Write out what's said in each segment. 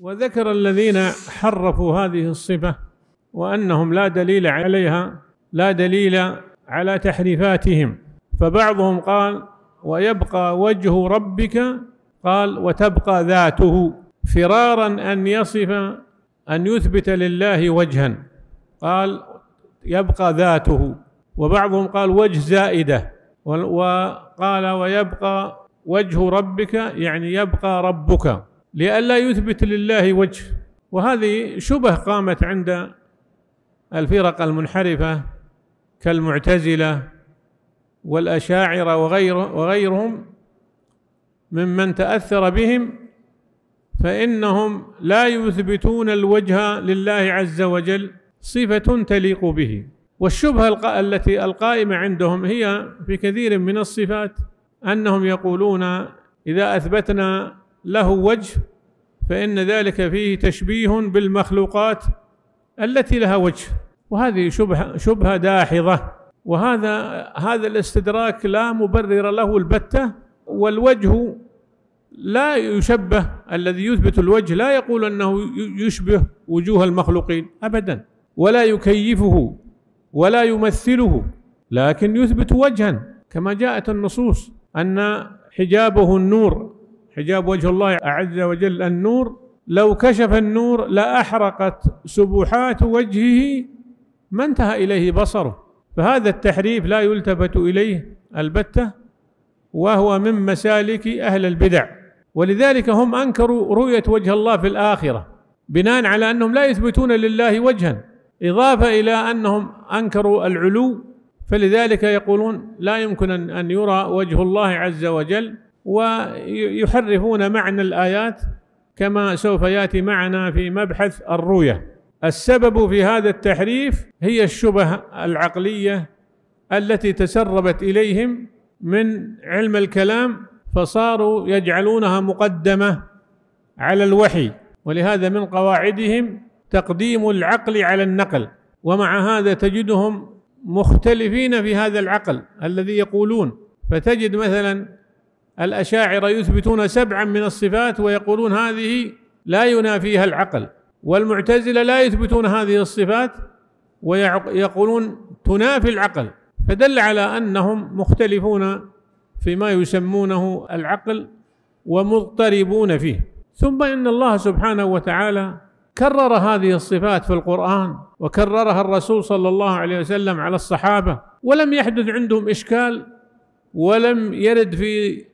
وذكر الذين حرفوا هذه الصفة وأنهم لا دليل عليها لا دليل على تحريفاتهم فبعضهم قال ويبقى وجه ربك قال وتبقى ذاته فرارا أن يصف أن يثبت لله وجها قال يبقى ذاته وبعضهم قال وجه زائدة وقال ويبقى وجه ربك يعني يبقى ربك لئلا يثبت لله وجه وهذه شبه قامت عند الفرق المنحرفة كالمعتزلة والأشاعرة وغير وغيرهم ممن تأثر بهم فإنهم لا يثبتون الوجه لله عز وجل صفة تليق به والشبهة التي القائمة عندهم هي في كثير من الصفات أنهم يقولون إذا أثبتنا له وجه فإن ذلك فيه تشبيه بالمخلوقات التي لها وجه وهذه شبهة شبهة داحضة وهذا هذا الاستدراك لا مبرر له البتة والوجه لا يشبه الذي يثبت الوجه لا يقول انه يشبه وجوه المخلوقين ابدا ولا يكيفه ولا يمثله لكن يثبت وجها كما جاءت النصوص ان حجابه النور حجاب وجه الله عز وجل النور لو كشف النور لأحرقت سبحات وجهه ما انتهى إليه بصره فهذا التحريف لا يلتفت إليه البتة وهو من مسالك أهل البدع ولذلك هم أنكروا رؤية وجه الله في الآخرة بناء على أنهم لا يثبتون لله وجها إضافة إلى أنهم أنكروا العلو فلذلك يقولون لا يمكن أن يرى وجه الله عز وجل ويحرفون معنى الآيات كما سوف ياتي معنا في مبحث الرؤية السبب في هذا التحريف هي الشبه العقلية التي تسربت إليهم من علم الكلام فصاروا يجعلونها مقدمة على الوحي ولهذا من قواعدهم تقديم العقل على النقل ومع هذا تجدهم مختلفين في هذا العقل الذي يقولون فتجد مثلا الأشاعرة يثبتون سبعا من الصفات ويقولون هذه لا ينافيها العقل والمعتزلة لا يثبتون هذه الصفات ويقولون تنافي العقل فدل على أنهم مختلفون فيما يسمونه العقل ومضطربون فيه ثم إن الله سبحانه وتعالى كرر هذه الصفات في القرآن وكررها الرسول صلى الله عليه وسلم على الصحابة ولم يحدث عندهم إشكال ولم يرد في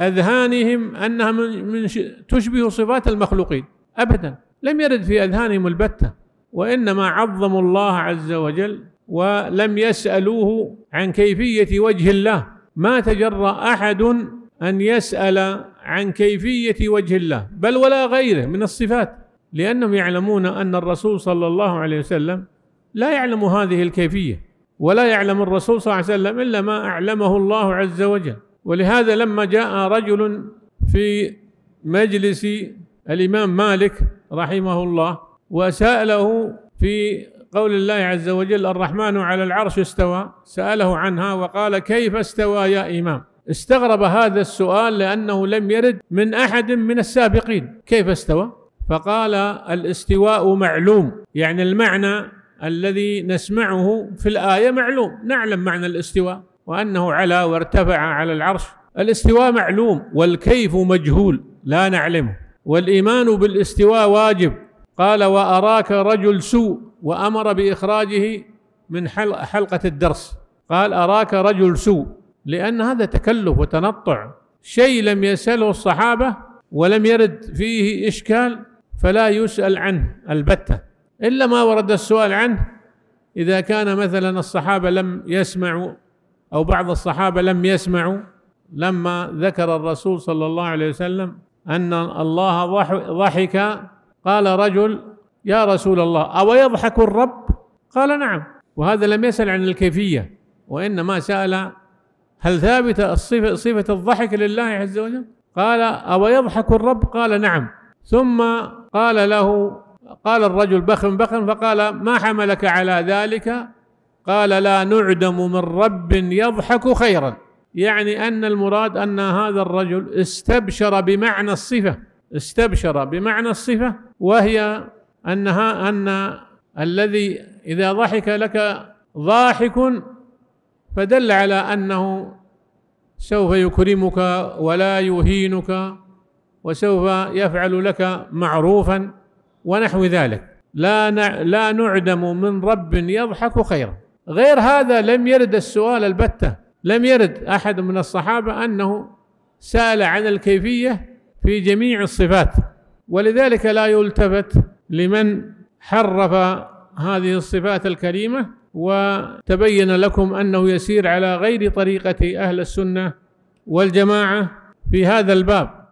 أذهانهم أنها من, من تشبه صفات المخلوقين أبدا لم يرد في أذهانهم البتة وإنما عظموا الله عز وجل ولم يسألوه عن كيفية وجه الله ما تجرأ أحد أن يسأل عن كيفية وجه الله بل ولا غيره من الصفات لأنهم يعلمون أن الرسول صلى الله عليه وسلم لا يعلم هذه الكيفية ولا يعلم الرسول صلى الله عليه وسلم إلا ما أعلمه الله عز وجل ولهذا لما جاء رجل في مجلس الإمام مالك رحمه الله وسأله في قول الله عز وجل الرحمن على العرش استوى سأله عنها وقال كيف استوى يا إمام استغرب هذا السؤال لأنه لم يرد من أحد من السابقين كيف استوى فقال الاستواء معلوم يعني المعنى الذي نسمعه في الآية معلوم نعلم معنى الاستواء وأنه علا وارتفع على العرش الاستواء معلوم والكيف مجهول لا نعلمه والإيمان بالاستواء واجب قال وأراك رجل سوء وأمر بإخراجه من حلقة الدرس قال أراك رجل سوء لأن هذا تكلف وتنطع شيء لم يسأله الصحابة ولم يرد فيه إشكال فلا يسأل عنه البتة إلا ما ورد السؤال عنه إذا كان مثلا الصحابة لم يسمعوا أو بعض الصحابة لم يسمعوا لما ذكر الرسول صلى الله عليه وسلم أن الله ضحك قال رجل يا رسول الله أو يضحك الرب قال نعم وهذا لم يسأل عن الكيفية وإنما سأل هل ثابت الصفة صفة الضحك لله عز وجل قال أو يضحك الرب قال نعم ثم قال له قال الرجل بخ بخ فقال ما حملك على ذلك قال لا نعدم من رب يضحك خيرا يعني ان المراد ان هذا الرجل استبشر بمعنى الصفه استبشر بمعنى الصفه وهي انها ان الذي اذا ضحك لك ضاحك فدل على انه سوف يكرمك ولا يهينك وسوف يفعل لك معروفا ونحو ذلك لا لا نعدم من رب يضحك خيرا غير هذا لم يرد السؤال البته لم يرد احد من الصحابه انه سال عن الكيفيه في جميع الصفات ولذلك لا يلتفت لمن حرف هذه الصفات الكريمه وتبين لكم انه يسير على غير طريقه اهل السنه والجماعه في هذا الباب